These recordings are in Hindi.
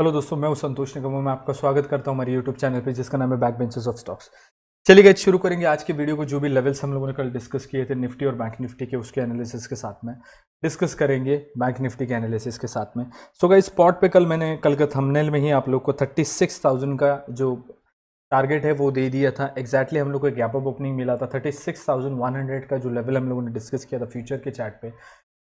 हेलो दोस्तों मैं हूं संतोष निगम मैं आपका स्वागत करता हूं हमारे यूट्यूब चैनल पे जिसका नाम है बैक बेंचेस ऑफ स्टॉक्स चलिए गए शुरू करेंगे आज के वीडियो को जो भी लेवल्स हम लोगों ने कल डिस्कस किए थे निफ्टी और बैंक निफ्टी के उसके एनालिसिस के साथ में डिस्कस करेंगे बैंक निफ्टी के एनालिसिस के साथ में सो गई स्पॉट पर कल मैंने कल के थमनेल में ही आप लोग को थर्टी सिक्स थाउजेंड का जो टारगेट है वो दे दिया था एक्जैक्टली exactly हम लोग को गैप अप ओपनिंग मिला था thirty six thousand one hundred का जो लेवल हम लोगों ने डिस्कस किया था फ्यूचर के चार्ट पे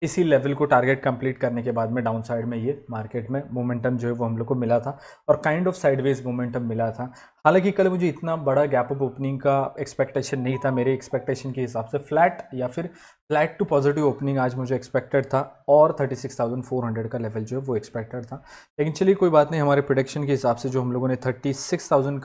इसी लेवल को टारगेट कंप्लीट करने के बाद में डाउन साइड में ये मार्केट में मोमेंटम जो है वो हम लोग को मिला था और काइंड ऑफ साइडवेज मोमेंटम मिला था हालांकि कल मुझे इतना बड़ा गैप ऑफ ओपनिंग का एक्सपेक्टेशन नहीं था मेरे एक्सपेक्टेशन के हिसाब से फ्लैट या फिर फ्लैट टू पॉजिटिव ओपनिंग आज मुझे एक्सपेक्टेड था और थर्टी का लेवल जो है वो एक्सपेक्टेड था लेकिन चलिए कोई बात नहीं हमारे प्रोडक्शन के हिसाब से जो हम लोगों ने थर्टी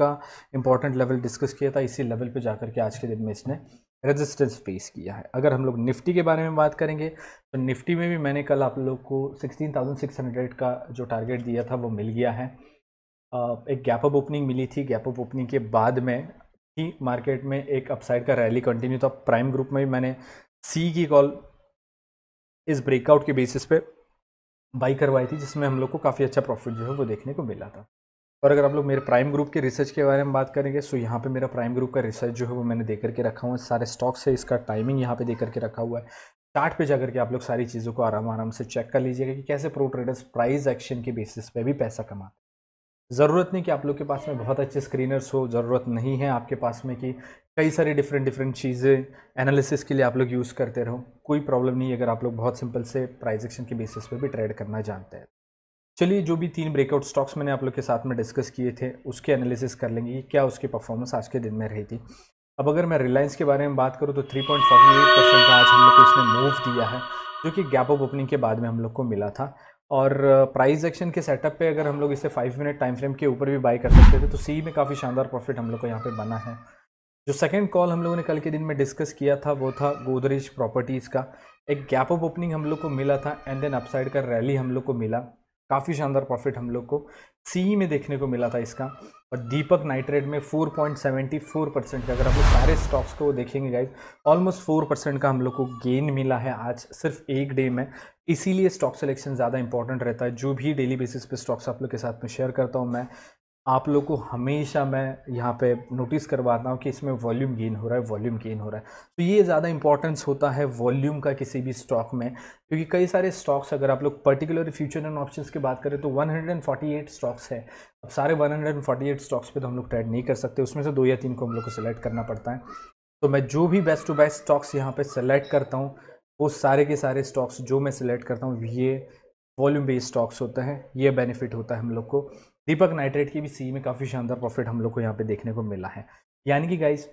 का इंपॉर्टेंट लेवल डिस्कस किया था इसी लेवल पर जाकर के आज के दिन में इसने रेजिस्टेंस फेस किया है अगर हम लोग निफ्टी के बारे में बात करेंगे तो निफ्टी में भी मैंने कल आप लोग को 16,600 का जो टारगेट दिया था वो मिल गया है एक गैप अप ओपनिंग मिली थी गैप अप ओपनिंग के बाद में ही मार्केट में एक अपसाइड का रैली कंटिन्यू था प्राइम ग्रुप में भी मैंने सी की कॉल इस ब्रेकआउट के बेसिस पे बाई करवाई थी जिसमें हम लोग को काफ़ी अच्छा प्रॉफिट जो है वो देखने को मिला था और अगर आप लोग मेरे प्राइम ग्रुप के रिसर्च के बारे में बात करेंगे सो तो यहाँ पे मेरा प्राइम ग्रुप का रिसर्च जो है वो मैंने देख करके रखा हुआ है सारे स्टॉक्स है इसका टाइमिंग यहाँ पे दे करके रखा हुआ है चार्ट पे जाकर के आप लोग सारी चीज़ों को आराम आराम से चेक कर लीजिएगा कि कैसे प्रो ट्रेडर्स प्राइज एक्शन के बेसिस पर भी पैसा कमाते ज़रूरत नहीं कि आप लोग के पास में बहुत अच्छे स्क्रीनर्स हो ज़रूरत नहीं है आपके पास में कि कई सारी डिफरेंट डिफरेंट चीज़ें एनालिसिस के लिए आप लोग यूज़ करते रहो कोई प्रॉब्लम नहीं अगर आप लोग बहुत सिंपल से प्राइज एक्शन के बेसिस पर भी ट्रेड करना जानते हैं चलिए जो भी तीन ब्रेकआउट स्टॉक्स मैंने आप लोग के साथ में डिस्कस किए थे उसके एनालिसिस कर लेंगे क्या उसकी परफॉर्मेंस आज के दिन में रही थी अब अगर मैं रिलायंस के बारे में बात करूँ तो three point forty eight percent का आज हम लोग को इसने मूव दिया है जो कि गैप ऑफ ओपनिंग के बाद में हम लोग को मिला था और प्राइस uh, एक्शन के सेटअप पे अगर हम लोग इसे फाइव मिनट टाइम फ्रेम के ऊपर भी बाई कर सकते थे तो सी में काफ़ी शानदार प्रॉफिट हम लोग को यहाँ पे बना है जो सेकंड कॉल हम लोगों ने कल के दिन में डिस्कस किया था वो था गोदरेज प्रॉपर्टीज़ का एक गैप ऑफ ओपनिंग हम लोग को मिला था एंड देन अपसाइड का रैली हम लोग को मिला काफ़ी शानदार प्रॉफिट हम लोग को सी में देखने को मिला था इसका और दीपक नाइट्रेट में 4.74 परसेंट अगर आप लोग सारे स्टॉक्स को देखेंगे गाइज ऑलमोस्ट 4 परसेंट का हम लोग को गेन मिला है आज सिर्फ एक डे में इसीलिए स्टॉक सिलेक्शन ज़्यादा इंपॉर्टेंट रहता है जो भी डेली बेसिस पे स्टॉक्स आप लोग के साथ में शेयर करता हूँ मैं आप लोग को हमेशा मैं यहाँ पे नोटिस करवाता हूँ कि इसमें वॉल्यूम गेन हो रहा है वॉल्यूम गेन हो रहा है तो ये ज़्यादा इंपॉर्टेंस होता है वॉल्यूम का किसी भी स्टॉक में क्योंकि कई सारे स्टॉक्स अगर आप लोग पर्टिकुलर फ्यूचर एंड ऑप्शंस की बात करें तो 148 स्टॉक्स है अब सारे 148 स्टॉक्स पे तो हम लोग ट्रेड नहीं कर सकते उसमें से दो या तीन को हम लोग को सिलेक्ट करना पड़ता है तो मैं जो भी बेस्ट टू बेस्ट स्टॉक्स यहाँ पर सेलेक्ट करता हूँ वो सारे के सारे स्टॉक्स जो मैं सिलेक्ट करता हूँ ये वॉल्यूम बेस्ड स्टॉक्स होते हैं ये बेनिफिट होता है हम लोग को दीपक नाइट्रेट की भी सी में काफ़ी शानदार प्रॉफिट हम लोग को यहाँ पे देखने को मिला है यानी कि गाइज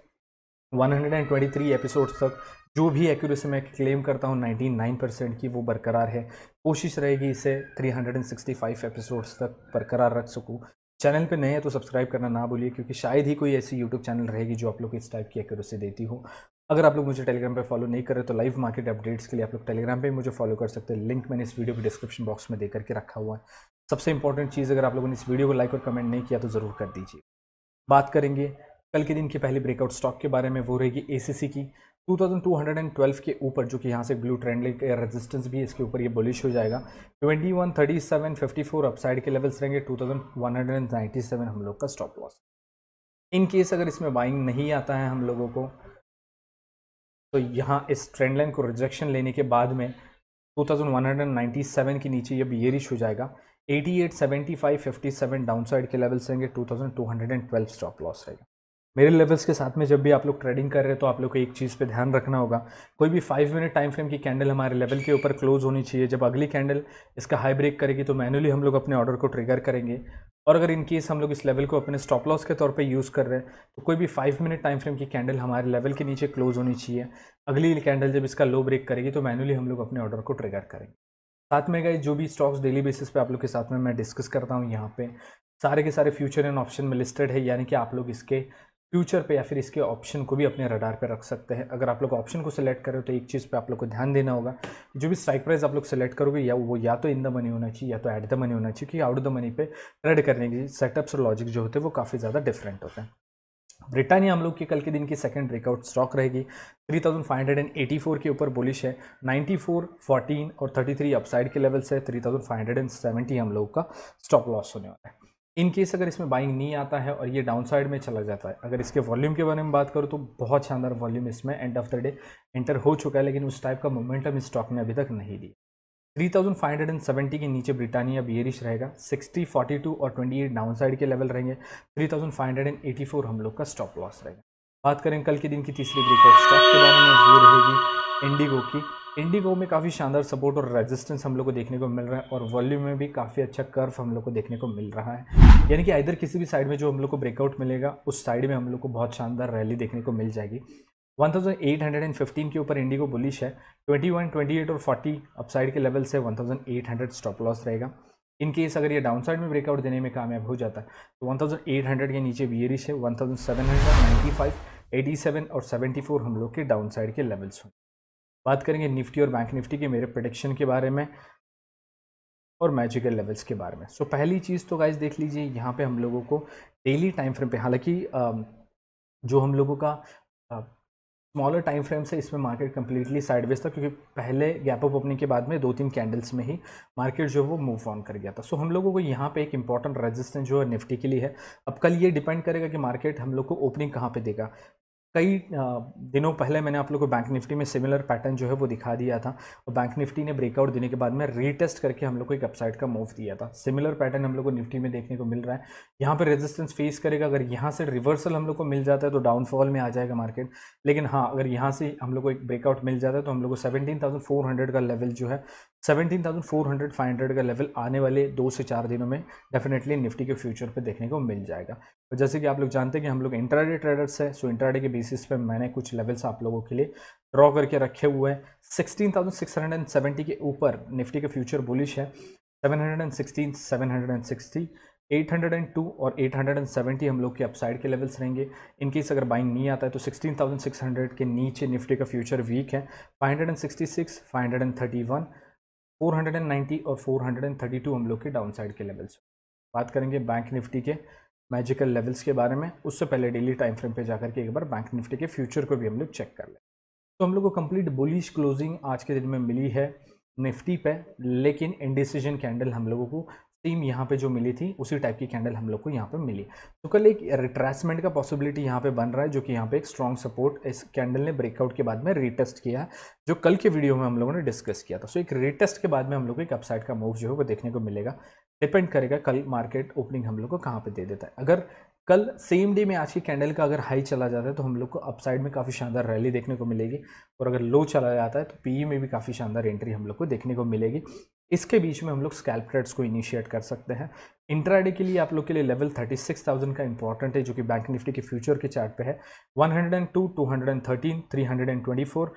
123 एपिसोड्स तक जो भी एक्यूरेसी मैं क्लेम करता हूँ 99 परसेंट की वो बरकरार है कोशिश रहेगी इसे 365 एपिसोड्स तक बरकरार रख सकूँ चैनल पे नए हैं तो सब्सक्राइब करना ना भूलिए क्योंकि शायद ही कोई ऐसी यूट्यूब चैनल रहेगी जो आप लोग इस टाइप की एक्यूरेसी देती हो अगर आप लोग मुझे टेलीग्राम पे फॉलो नहीं करें तो लाइव मार्केट अपडेट्स के लिए आप लोग टेलीग्राम पे मुझे फॉलो कर सकते हैं लिंक मैंने इस वीडियो के डिस्क्रिप्शन बॉक्स में दे करके रखा हुआ है सबसे इंपॉर्टेंट चीज़ अगर आप लोगों ने इस वीडियो को लाइक और कमेंट नहीं किया तो ज़रूर कर दीजिए बात करेंगे कल के दिन की पहली ब्रेकआउट स्टॉक के बारे में वो रहेगी ए की 2212 के ऊपर जो कि यहाँ से ब्लू ट्रेंड रेजिस्टेंस भी इसके ऊपर ये बुलिश हो जाएगा 213754 अपसाइड के लेवल्स रहेंगे 2197 हम लोग का स्टॉप लॉस इन केस अगर इसमें बाइंग नहीं आता है हम लोगों को तो यहाँ इस ट्रेंड लाइन को रिजेक्शन लेने के बाद में 2197 के नीचे ये बियरिश हो जाएगा eighty eight seventy five fifty seven downside के लेवल्स रहेंगे two thousand two hundred and twelve stop loss रहेगा मेरे लेवल्स के साथ में जब भी आप लोग ट्रेडिंग कर रहे हैं तो आप लोग को एक चीज़ पे ध्यान रखना होगा कोई भी फाइव मिनट टाइम फ्रेम की कैंडल हमारे लेवल के ऊपर क्लोज होनी चाहिए जब अगली कैंडल इसका हाई ब्रेक करेगी तो मैनुअली हम लोग अपने ऑर्डर को ट्रिगर करेंगे और अगर इन केस हम लोग इस लेवल को अपने स्टॉप लॉस के तौर पे यूज़ कर रहे हैं तो कोई भी फाइव मिनट टाइम फ्रेम की कैंडल हमारे लेवल के नीचे क्लोज होनी चाहिए अगली कैंडल जब इसका लो ब्रेक करेगी तो मैनुअली हम लोग अपने ऑर्डर को ट्रिगर करेंगे साथ में गए जो भी स्टॉक्स डेली बेसिस पे आप लोग के साथ में मैं डिस्कस करता हूँ यहाँ पे सारे के सारे फ्यूचर एंड ऑप्शन में लिस्टेड है यानी कि आप लोग इसके फ्यूचर पे या फिर इसके ऑप्शन को भी अपने रडार पे रख सकते हैं अगर आप लोग ऑप्शन को सिलेक्ट करें तो एक चीज़ पे आप लोग को ध्यान देना होगा जो भी स्ट्राइक प्राइस आप लोग सेलेक्ट करोगे या वो या तो इन द मनी होना चाहिए या तो ऐट द मनी होना चाहिए क्योंकि आउट द मनी पे ट्रेड करने की सेटअप्स और लॉजिक जो होते हैं वो काफ़ी ज़्यादा डिफरेंट होते हैं ब्रिटानिया हम लोग की कल के दिन की सेकंड ब्रेकआउट स्टॉक रहेगी 3584 के ऊपर बोलिश है 94, 14 और 33 अपसाइड के लेवल से 3570 हम लोग का स्टॉप लॉस होने वाला है इन केस अगर इसमें बाइंग नहीं आता है और ये डाउनसाइड में चला जाता है अगर इसके वॉल्यूम के बारे में बात करूँ तो बहुत शानदार वॉल्यूम इसमें end of the day enter हो चुका है लेकिन उस टाइप का मोमेंटम इस स्टॉक ने अभी तक नहीं दिया 3570 के नीचे ब्रिटानिया बियरिश रहेगा 60, 42 और 28 डाउन साइड के लेवल रहेंगे 3584 हम लोग का स्टॉप लॉस रहेगा बात करें कल के दिन की तीसरी ब्रेकआउट स्टॉक के बारे में वो रहेगी इंडिगो की इंडिगो में काफ़ी शानदार सपोर्ट और रेजिस्टेंस हम लोग को देखने को मिल रहा है और वॉल्यूम में भी काफ़ी अच्छा कर्फ हम लोग को देखने को मिल रहा है यानी कि इधर किसी भी साइड में जो हम लोग को ब्रेकआउट मिलेगा उस साइड में हम लोग को बहुत शानदार रैली देखने को मिल जाएगी 1815 के ऊपर इंडिगो बुलिश है 21, 28 और 40 अपसाइड के लेवल से 1800 स्टॉप लॉस रहेगा इन केस अगर ये डाउनसाइड में ब्रेकआउट देने में कामयाब हो जाता है तो 1800 के नीचे बियरिश है 1795, 87 और 74 हम लोग के डाउनसाइड के लेवल्स होंगे बात करेंगे निफ्टी और बैंक निफ्टी के मेरे प्रोडिक्शन के बारे में और मैजिकल लेवल्स के बारे में सो so, पहली चीज़ तो गाइज देख लीजिए यहाँ पर हम लोगों को डेली टाइम फ्रेम पर हालांकि जो हम लोगों का स्मॉलर टाइम फ्रेम से इसमें मार्केट कम्प्लीटली साइडवेज था क्योंकि पहले गैप अप ओपनिंग के बाद में दो तीन कैंडल्स में ही मार्केट जो है वो मूव ऑन कर गया था सो so, हम लोगों को यहाँ पे एक इंपॉर्टेंट रेजिस्टेंस जो है निफ्टी के लिए है अब कल ये डिपेंड करेगा कि मार्केट हम लोग को ओपनिंग कहाँ पे देगा कई दिनों पहले मैंने आप लोग को बैंक निफ्टी में सिमिलर पैटर्न जो है वो दिखा दिया था और बैंक निफ्टी ने ब्रेकआउट देने के बाद में रीटेस्ट करके हम लोग को एक अपसाइड का मूव दिया था सिमिलर पैटर्न हम लोग को निफ्टी में देखने को मिल रहा है यहाँ पर रेजिस्टेंस फेस करेगा अगर यहाँ से रिवर्सल हम लोग को मिल जाता है तो डाउनफॉल में आ जाएगा मार्केट लेकिन हाँ अगर यहाँ से हम लोग को एक ब्रेकआउट मिल जाता है तो हम लोग को सेवेंटीन का लेवल जो है 17400 thousand four hundred five hundred का लेवल आने वाले दो से चार दिनों में डेफिनेटली निफ्टी के फ्यूचर पे देखने को मिल जाएगा तो जैसे कि आप लोग जानते हैं कि हम लोग इंट्राडे ट्रेडर्स है सो इंट्राडे के बेसिस पे मैंने कुछ लेवल्स आप लोगों के लिए ड्रॉ करके रखे हुए हैं sixteen thousand six hundred and के ऊपर निफ्टी के फ्यूचर बुलिश है seven hundred and sixteen seven hundred and sixty और 870 हम लोग के अपसाइड के लेवल्स रहेंगे इनकेस अगर बाइंग नहीं आता है तो हंड्रेड के नीचे निफ्टी का फ्यूचर वीक है थर्टी वन 490 और 432 हम लोग के डाउन साइड के लेवल्स बात करेंगे बैंक निफ्टी के मैजिकल लेवल्स के बारे में उससे पहले डेली टाइम फ्रेम पे जाकर के एक बार बैंक निफ्टी के फ्यूचर को भी हम लोग चेक कर लें तो हम लोग को कंप्लीट बुलिश क्लोजिंग आज के दिन में मिली है निफ्टी पे लेकिन इंडिसिजन कैंडल हम लोगों को सेम यहाँ पे जो मिली थी उसी टाइप की कैंडल हम लोग को यहाँ पे मिली तो कल एक रिट्रेसमेंट का पॉसिबिलिटी यहाँ पे बन रहा है जो कि यहाँ पे एक स्ट्रॉन्ग सपोर्ट इस कैंडल ने ब्रेकआउट के बाद में रिटेस्ट किया है जो कल के वीडियो में हम लोगों ने डिस्कस किया था सो एक रिटेस्ट के बाद में हम लोग को एक अपसाइड का मूव जो है वो देखने को मिलेगा डिपेंड करेगा कल मार्केट ओपनिंग हम लोग को कहाँ पर दे देता है अगर कल सेम डे में आज की कैंडल का अगर हाई चला जाता है तो हम लोग को अपसाइड में काफ़ी शानदार रैली देखने को मिलेगी और अगर लो चला जाता है तो पीई e में भी काफ़ी शानदार एंट्री हम लोग को देखने को मिलेगी इसके बीच में हम लोग स्कैल्प ट्रेड्स को इनिशिएट कर सकते हैं इंट्राडे के लिए आप लोग के लिए लेवल 36,000 का इंपॉर्टेंट है जो कि बैंक निफ्टी के फ्यूचर के चार्ट पे है 102, 213, 324,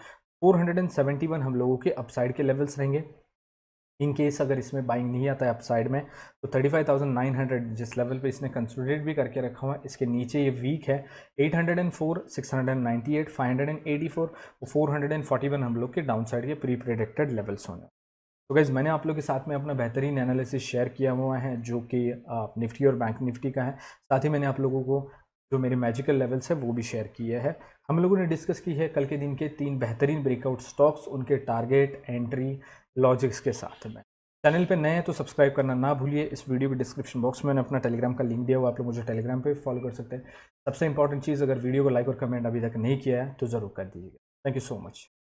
471 हम लोगों के अपसाइड के लेवल्स रहेंगे इन केस अगर इसमें बाइंग नहीं आता है अपसाइड में तो 35,900 जिस लेवल पे इसने कंसोलिडेट भी करके रखा हुआ है इसके नीचे ये वीक है 804, 698, 584 और 441 हम लोग के डाउनसाइड के प्री प्रिडिक्टेड लेवल्स होने तो गैज़ मैंने आप लोग के साथ में अपना बेहतरीन एनालिसिस शेयर किया हुआ है जो कि निफ्टी और बैंक निफ्टी का है साथ ही मैंने आप लोगों को जो मेरे मैजिकल लेवल्स है वो भी शेयर किए हैं हम लोगों ने डिस्कस की है कल के दिन के तीन बेहतरीन ब्रेकआउट स्टॉक्स उनके टारगेट एंट्री लॉजिक्स के साथ में चैनल पे नए हैं तो सब्सक्राइब करना ना भूलिए इस वीडियो के डिस्क्रिप्शन बॉक्स में मैंने अपना टेलीग्राम का लिंक दिया हुआ आप लोग मुझे टेलीग्राम पे फॉलो कर सकते हैं सबसे इंपॉर्टेंट चीज़ अगर वीडियो को लाइक और कमेंट अभी तक नहीं किया है तो ज़रूर कर दीजिएगा थैंक यू सो मच